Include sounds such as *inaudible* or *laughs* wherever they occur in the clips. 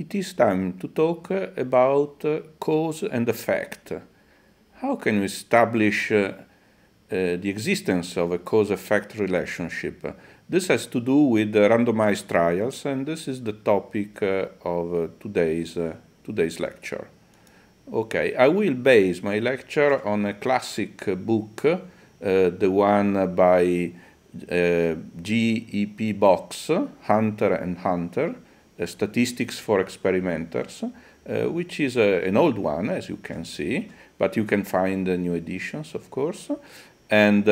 it is time to talk about cause and effect. How can we establish uh, the existence of a cause-effect relationship? This has to do with randomized trials, and this is the topic uh, of today's, uh, today's lecture. Okay, I will base my lecture on a classic book, uh, the one by uh, G.E.P. Box, Hunter and Hunter, uh, statistics for Experimenters, uh, which is uh, an old one, as you can see, but you can find new editions, of course. And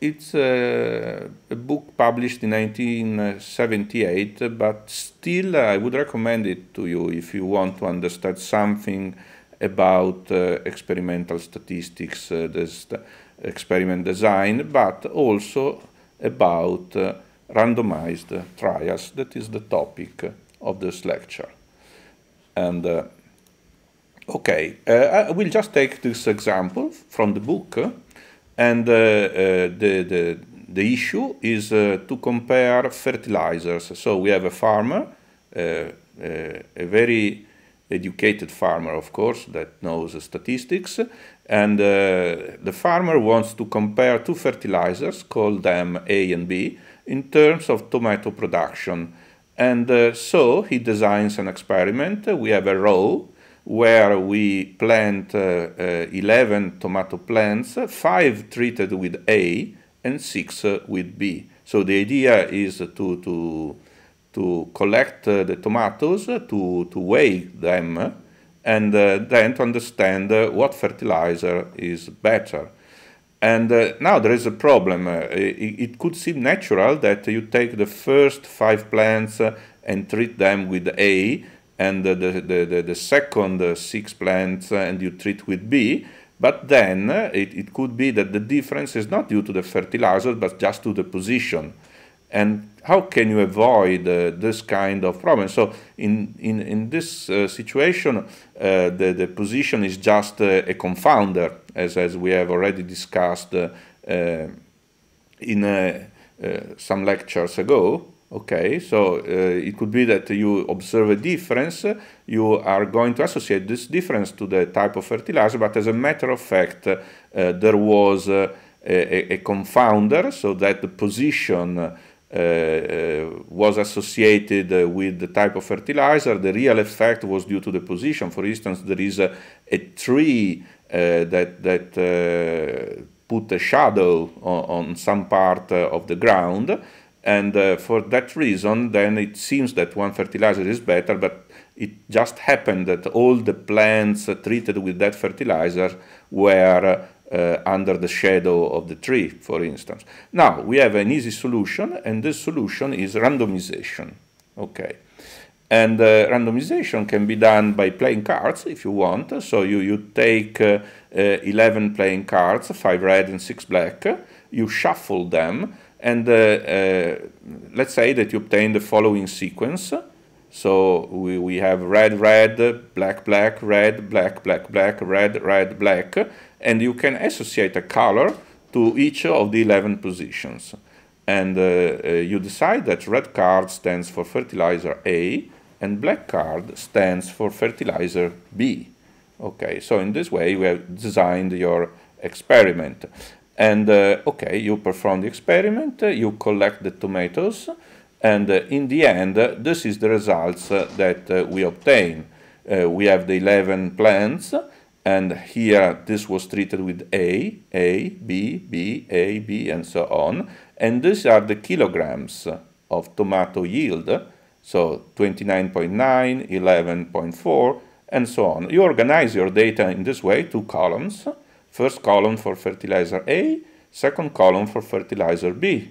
it's a, a, book published in 1978, but still I would recommend it to you if you want to understand something about uh, experimental statistics, uh, experiment design, but also about uh, randomized trials. That is the topic of this lecture. And uh, okay, uh, I will just take this example from the book, and uh, uh, the, the the issue is to compare fertilizers. So we have a farmer, a very educated farmer, of course, that knows statistics. And uh, the farmer wants to compare two fertilizers, call them A and B, in terms of tomato production. And uh, so he designs an experiment. We have a row where we plant uh, uh 11 tomato plants, five treated with A and six uh, with B. So the idea is to, to, to collect uh, the tomatoes, to, to weigh them, and then to understand what fertilizer is better. And uh, now there is a problem. Uh, it, it, could seem natural that you take the first five plants uh, and treat them with A, and the, the, the, the second uh, six plants uh, and you treat with B. But then uh, it, it could be that the difference is not due to the fertilizer, but just to the position and how can you avoid uh, this kind of problem? So in in in this uh, situation, uh, the the position is just uh, a confounder, as as we have already discussed uh, uh, in some lectures ago. Okay, so it could be that you observe a difference, you are going to associate this difference to the type of fertilizer, but as a matter of fact, there was a, a, confounder, so that the position. Uh, uh, was associated uh, with the type of fertilizer. The real effect was due to the position. For instance, there is a, a tree uh, that, that uh, put a shadow on, on some part uh, of the ground. And for that reason, then it seems that one fertilizer is better, but it just happened that all the plants treated with that fertilizer were uh, under the shadow of the tree, for instance. Now, we have an easy solution, and this solution is randomization. Okay. And uh, randomization can be done by playing cards, if you want. So you, you take uh, uh 11 playing cards, 5 red and 6 black, you shuffle them, and uh, uh, let's say that you obtain the following sequence. So we, we have red, red, black, black, red, black, black, black, red, red, black and you can associate a color to each of the 11 positions. And uh, uh, you decide that red card stands for fertilizer A, and black card stands for fertilizer B. Okay, so in this way we have designed your experiment. And uh, okay, you perform the experiment, uh, you collect the tomatoes, and uh, in the end, uh, this is the results that we obtain. we have the 11 plants, and here this was treated with A, A, B, B, A, B, and so on. And these are the kilograms of tomato yield, so 29.9, 11.4, and so on. You organize your data in this way, two columns, first column for fertilizer A, second column for fertilizer B.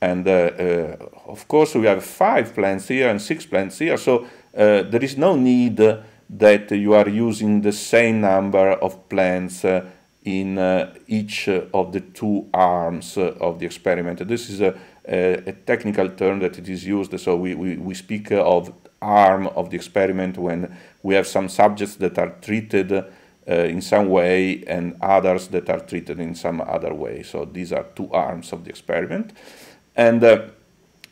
And uh, uh, of course, we have five plants here and six plants here, so uh, there is no need that you are using the same number of plants uh, in uh, each of the two arms of the experiment. This is a, a, technical term that it is used, so we, we, we speak of arm of the experiment when we have some subjects that are treated uh, in some way and others that are treated in some other way. So these are two arms of the experiment. And uh,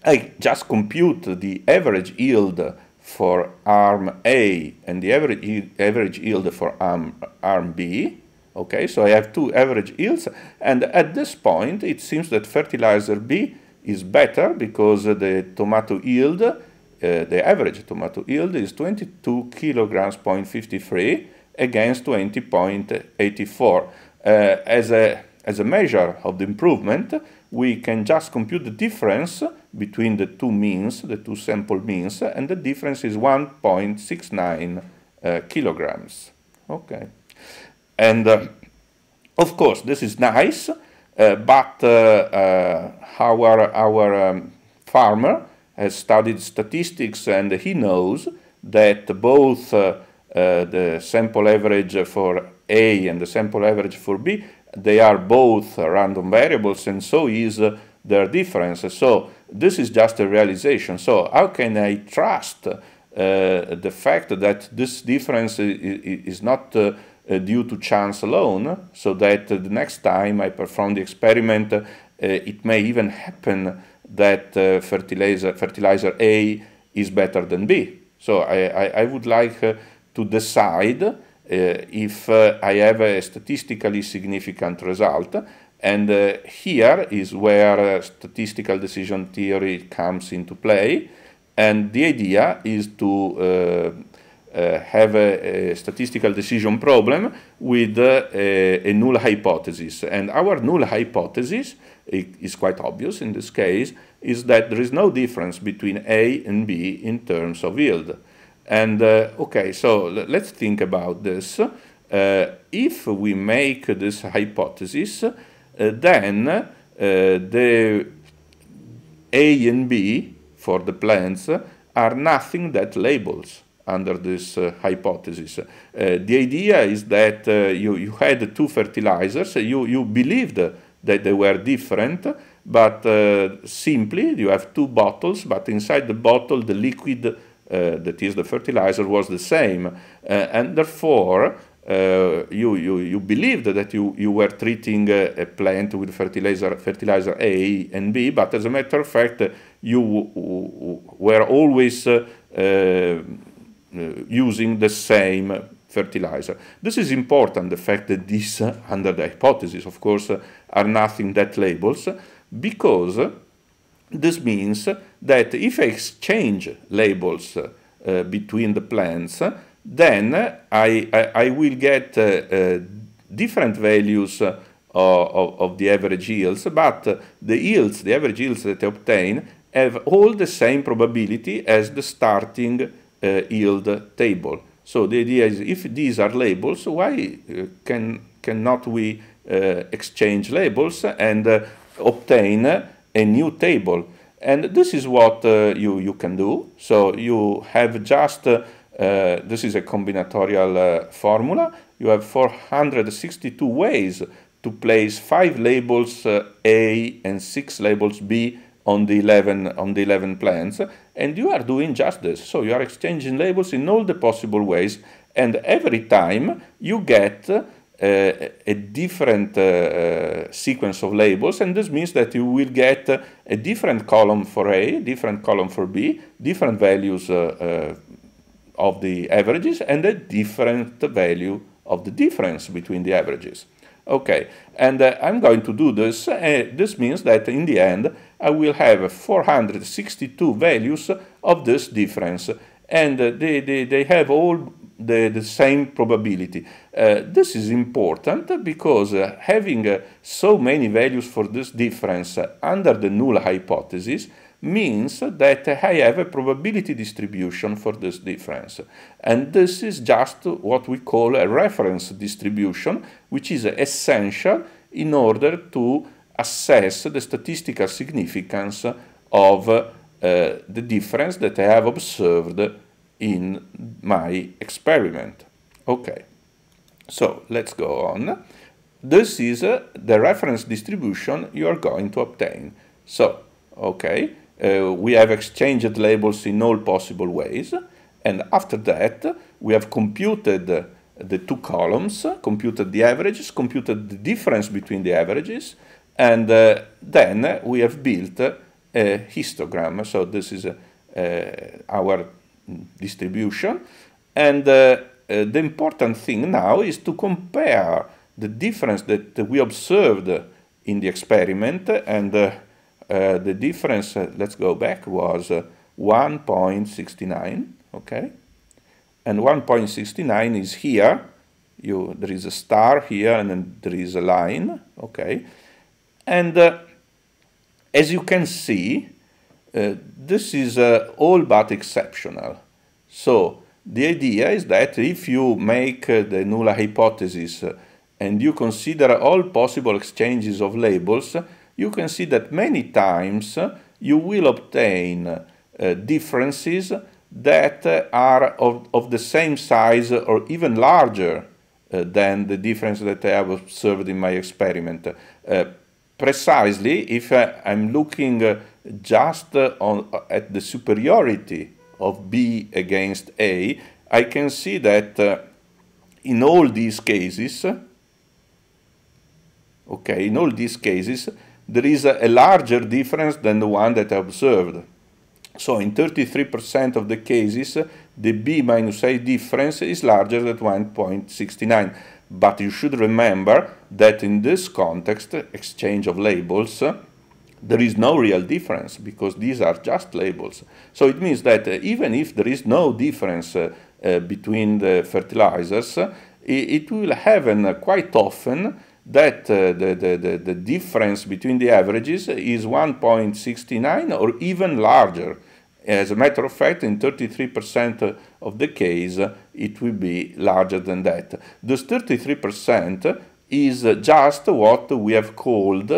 I just compute the average yield for arm A and the average, average yield for arm, arm B. Okay, so I have two average yields, and at this point it seems that fertilizer B is better because the tomato yield, uh, the average tomato yield is 22 kilograms point 53 against 20.84. Uh, as, a, as a measure of the improvement, we can just compute the difference between the two means, the two sample means, and the difference is 1.69 uh, kilograms. Okay. And uh, of course, this is nice, uh, but uh, uh, our, our um, farmer has studied statistics and he knows that both uh, the sample average for A and the sample average for B, they are both random variables and so is their difference. So this is just a realization. So how can I trust uh, the fact that this difference is not uh, uh, due to chance alone, so that the next time I perform the experiment, uh, it may even happen that uh, fertilizer, fertilizer A is better than B. So I, I, I would like uh, to decide if I have a statistically significant result and uh, here is where uh, statistical decision theory comes into play. And the idea is to uh, uh have a, a, statistical decision problem with uh, a, a, null hypothesis. And our null hypothesis it is quite obvious in this case, is that there is no difference between A and B in terms of yield. And uh, okay, so let's think about this. if we make this hypothesis, Eh, then eh, the A and B for the plants are nothing that labels under this uh, hypothesis. Uh, the idea is that uh, you, you had two fertilizers, you, you believed that they were different, but simply you have two bottles, but inside the bottle the liquid that is the fertilizer was the same. and therefore, uh, you, you, you believed that you, you were treating uh, a plant with fertilizer, fertilizer A and B, but as a matter of fact, uh, you were always uh, uh, using the same fertilizer. This is important, the fact that these, uh, under the hypothesis, of course, are nothing that labels, because this means that if I exchange labels between the plants, then I, I, I will get uh, uh, different values uh, of, of, the average yields, but the yields, the average yields that I obtain, have all the same probability as the starting yield table. So the idea is if these are labels, why can, cannot we uh, exchange labels and uh, obtain a new table? And this is what uh, you, you can do. So you have just uh, this is a combinatorial uh, formula. You have 462 ways to place five labels uh, A and six labels B on the 11 on the 11 plants, and you are doing just this. So you are exchanging labels in all the possible ways, and every time you get uh, a different uh, sequence of labels, and this means that you will get a different column for A, different column for B, different values of the averages and the different value of the difference between the averages. Okay, and uh, I'm going to do this. Uh, this means that in the end, I will have 462 values of this difference. And uh, they, they, they have all the, the same probability. Uh, this is important because uh, having uh, so many values for this difference uh, under the null hypothesis means that I have a probability distribution for this difference. And this is just what we call a reference distribution, which is essential in order to assess the statistical significance of uh, the difference that I have observed in my experiment. Okay, so let's go on. This is uh, the reference distribution you are going to obtain. So, okay, uh, we have exchanged labels in all possible ways, and after that, we have computed the two columns, computed the averages, computed the difference between the averages, and uh, then we have built a histogram. So this is uh, our distribution. And uh, uh, the important thing now is to compare the difference that we observed in the experiment and uh, the difference, let's go back, was 1.69, okay? And 1.69 is here, you there is a star here and then there is a line okay and uh, as you can see uh, this is uh, all but exceptional. So the idea is that if you make uh, the nulla hypothesis and you consider all possible exchanges of labels, you can see that many times you will obtain differences that are of, of the same size or even larger uh, than the difference that I have observed in my experiment. Uh, precisely, if uh, I'm looking just uh, on, uh, at the superiority of B against A, I can see that uh, in all these cases, okay, in all these cases, there is a, a larger difference than the one that I observed. So in 33% of the cases, the B minus A difference is larger than 1.69. But you should remember that in this context, exchange of labels, there is no real difference because these are just labels. So it means that uh, even if there is no difference uh, uh, between the fertilizers, it, it, will happen quite often that uh, the, the, the, the, difference between the averages is 1.69 or even larger. As a matter of fact, in 33% of the case, it will be larger than that. This 33% is just what we have called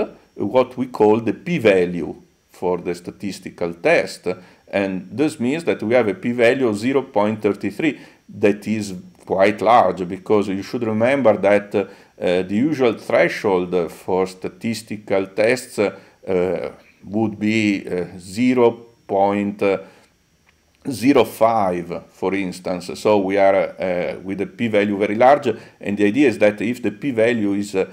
what we call the p-value for the statistical test. And this means that we have a p-value of 0.33 that is quite large because you should remember that uh, the usual threshold for statistical tests uh, would be uh, 0.05 for instance so we are uh, with a p-value very large and the idea is that if the p-value is uh,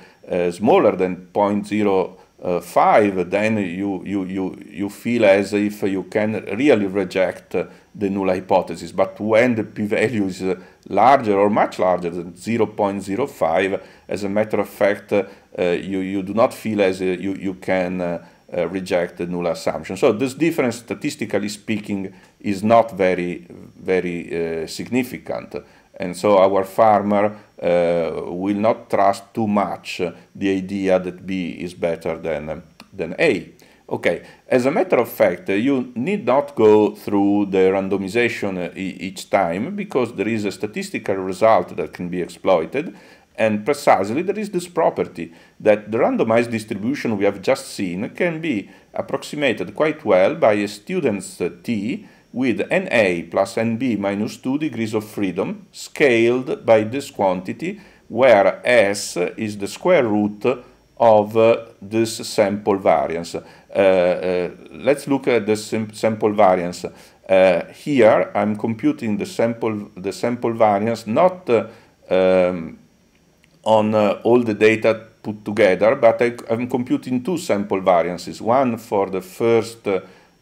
smaller than 0.0 uh, five, then you, you, you, you feel as if you can really reject uh, the null hypothesis. But when the p-value is uh, larger or much larger than 0.05, as a matter of fact, uh, you, you do not feel as uh, you, you can uh, reject the null assumption. So this difference, statistically speaking, is not very, very significant. And so our farmer uh, will not trust too much the idea that B is better than, than A. Okay, as a matter of fact, you need not go through the randomization uh, each time because there is a statistical result that can be exploited and precisely there is this property that the randomized distribution we have just seen can be approximated quite well by a student's uh, t with Na plus Nb minus 2 degrees of freedom scaled by this quantity where S is the square root of uh, this sample variance. Uh, uh, let's look at the sample variance. Uh, here I'm computing the sample, the sample variance not uh, um, on uh, all the data put together, but I, am computing two sample variances, one for the first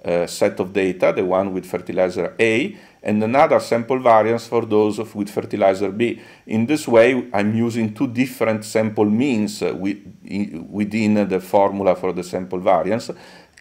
uh, set of data, the one with fertilizer A, and another sample variance for those of with fertilizer B. In this way, I'm using two different sample means uh, with, within uh, the formula for the sample variance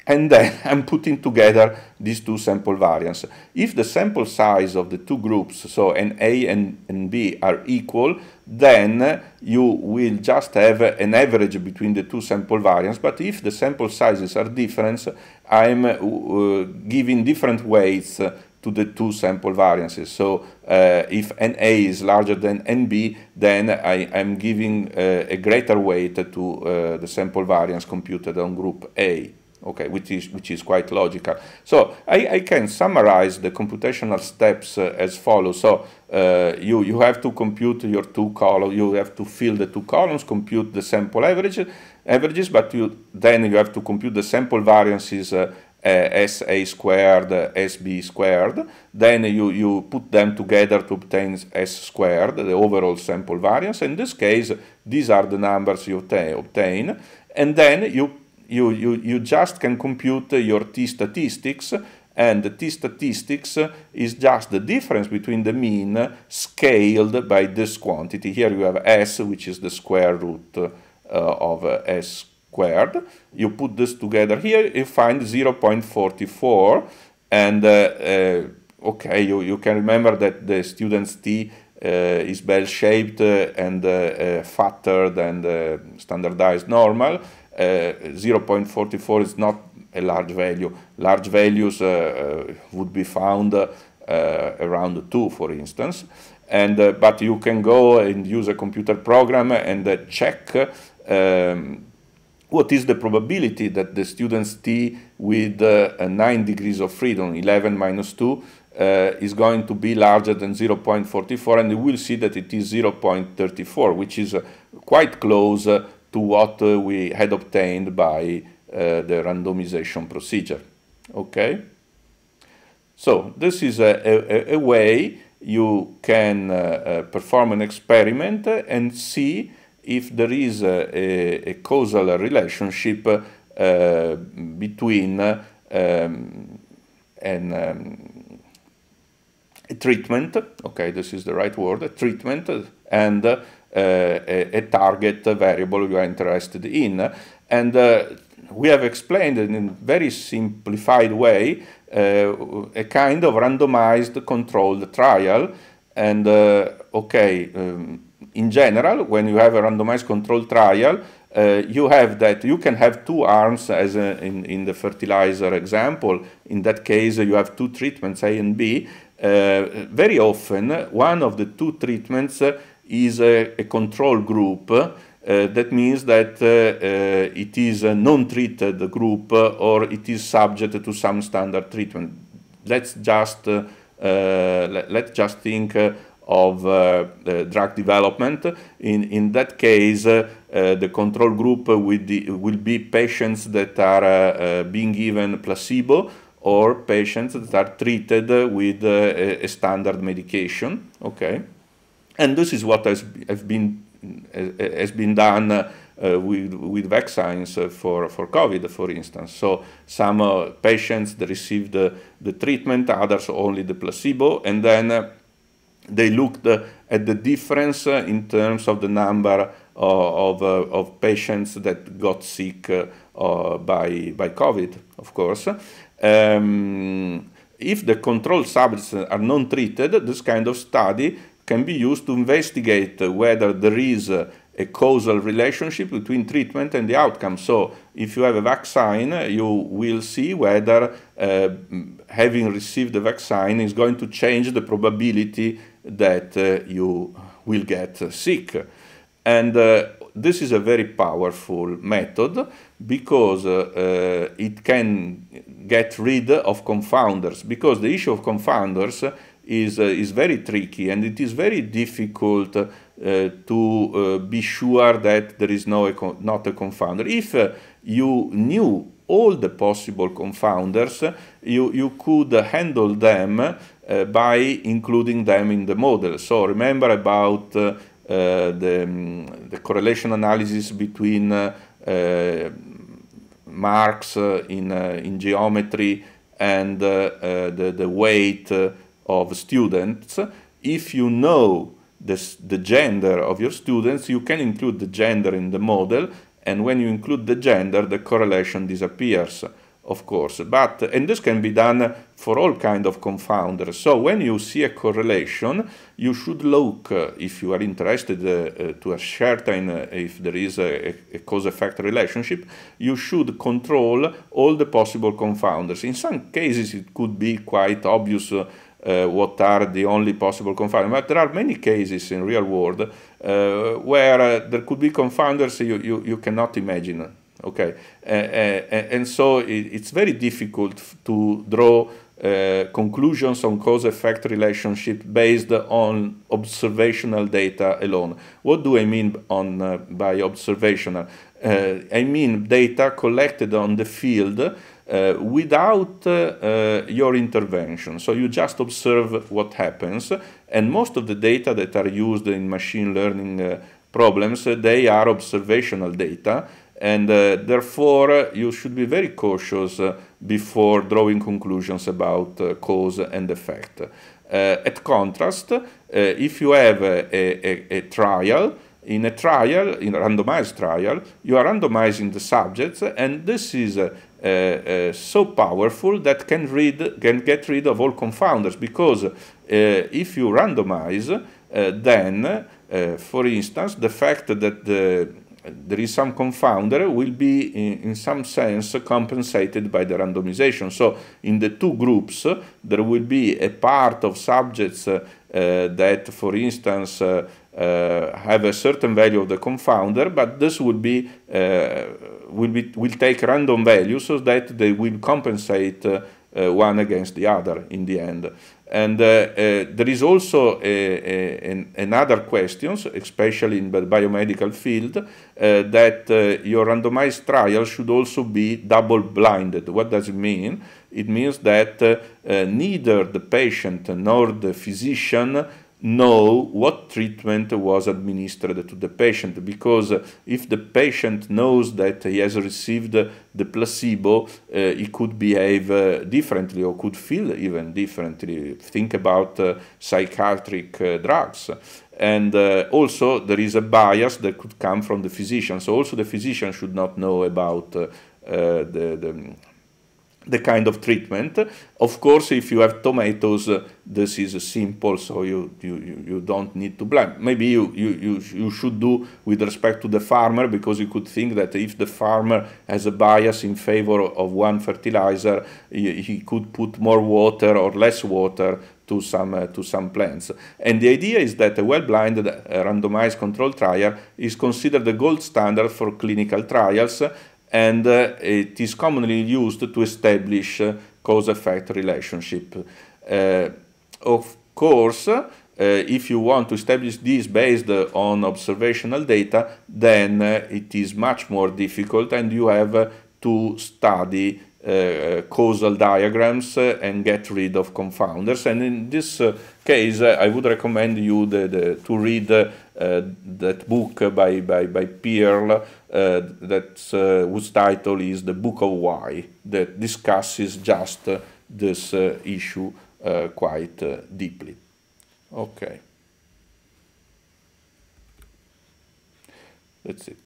and then *laughs* I'm putting together these two sample variants. If the sample size of the two groups, so an A and, and B, are equal, then you will just have an average between the two sample variants, but if the sample sizes are different, I'm uh, giving different weights to the two sample variances. So uh, if NA is larger than NB, then I am giving uh, a greater weight to uh, the sample variance computed on group A okay, which is, which is quite logical. So I, I can summarize the computational steps uh, as follows. So uh, you, you have to compute your two columns, you have to fill the two columns, compute the sample average, averages, but you, then you have to compute the sample variances uh, uh, SA squared, uh, SB squared. Then you, you put them together to obtain S squared, the overall sample variance. In this case, these are the numbers you obtain. And then you you, you, you just can compute your t statistics and the t statistics is just the difference between the mean scaled by this quantity. Here you have s, which is the square root uh, of uh, s squared. You put this together here, you find 0.44. And uh, uh, okay, you, you can remember that the student's t uh, is bell-shaped uh, and fatter than the standardized normal. 0.44 is not a large value. Large values uh, uh, would be found uh, around 2, for instance. And, but you can go and use a computer program and check um, what is the probability that the student's t with uh, 9 degrees of freedom, 11 minus 2, uh, is going to be larger than 0.44, and you will see that it is 0.34, which is uh, quite close to what we had obtained by uh, the randomization procedure. Okay? So this is a, a, a way you can uh, uh, perform an experiment and see if there is a, a causal relationship uh, between um, an, um, a treatment, okay, this is the right word, a treatment and uh, a, a, target variable you are interested in. And uh, we have explained in a very simplified way uh, a kind of randomized controlled trial. And uh, okay, um, in general, when you have a randomized controlled trial, uh, you have that you can have two arms as a, in, in the fertilizer example. In that case, you have two treatments, A and B. Uh, very often, one of the two treatments uh, is a, a control group. Uh, that means that uh, uh, it is a non-treated group uh, or it is subject to some standard treatment. Let's just, let, let's just think of uh, uh, drug development. In, in that case, uh, the control group will, will be patients that are being given placebo or patients that are treated with a standard medication. Okay. And this is what has, been, has been done uh, with, with vaccines uh, for, for COVID, for instance. So some uh, patients received the treatment, others only the placebo, and then uh, they looked uh, at the difference uh, in terms of the number of, of patients that got sick by, by COVID, of course. Um, if the control subjects are non-treated, this kind of study can be used to investigate whether there is a causal relationship between treatment and the outcome. So, if you have a vaccine, you will see whether uh, having received the vaccine is going to change the probability that uh, you will get sick. And uh, this is a very powerful method because uh, it can get rid of confounders, because the issue of confounders is, uh, is very tricky and it is very difficult uh, to uh, be sure that there is no a not a confounder. If you knew all the possible confounders, you, you could handle them uh, by including them in the model. So remember about uh, uh, the, um, the correlation analysis between marks in, in geometry and the, the weight of students, if you know this, the gender of your students, you can include the gender in the model, and when you include the gender, the correlation disappears, of course. But, and this can be done for all kind of confounders. So when you see a correlation, you should look, uh, if you are interested uh, uh, to ascertain uh, if there is a, a cause-effect relationship, you should control all the possible confounders. In some cases, it could be quite obvious uh, uh, what are the only possible confounders. But there are many cases in real world uh, where uh, there could be confounders you, you, you cannot imagine. Okay, and so it, it's very difficult to draw uh, conclusions on cause-effect relationship based on observational data alone. What do I mean on uh, by observational? Uh, I mean data collected on the field uh, without uh, uh, your intervention. So you just observe what happens, and most of the data that are used in machine learning uh, problems, uh, they are observational data, and therefore you should be very cautious before drawing conclusions about cause and effect. at contrast, if you have a, a, a trial, in a trial, in a randomized trial, you are randomizing the subjects, and this is uh, uh, so powerful that can read can get rid of all confounders because uh, if you randomize, uh, then, uh, for instance, the fact that the, there is some confounder will be in, in some sense compensated by the randomization. So in the two groups, uh, there will be a part of subjects that, for instance uh, have a certain value of the confounder, but this would be uh, will be will take random values so that they will compensate uh, uh, one against the other in the end. And uh, uh, there is also a, a, an, another question, especially in the biomedical field, that your randomized trial should also be double-blinded. What does it mean? It means that neither the patient nor the physician know what treatment was administered to the patient because if the patient knows that he has received the placebo, uh, he could behave uh, differently or could feel even differently. Think about uh, psychiatric uh, drugs. And uh, also, there is a bias that could come from the physician. So, also, the physician should not know about uh, the, the the kind of treatment. Of course, if you have tomatoes, uh, this is simple, so you, you, you don't need to blend. Maybe you, you, you, you should do with respect to the farmer, because you could think that if the farmer has a bias in favor of one fertilizer, he, he could put more water or less water to some, uh, to some plants. And the idea is that a well-blinded uh, randomized control trial is considered the gold standard for clinical trials, and uh, it is commonly used to establish uh, cause-effect relationship. Uh, of course, if you want to establish this based on observational data, then it is much more difficult and you have to study causal diagrams and get rid of confounders. And in this case, I would recommend you the, the, to read that book by, by, by Pearl, uh, that uh, whose title is the book of why that discusses just uh, this uh, issue uh, quite uh, deeply okay that's it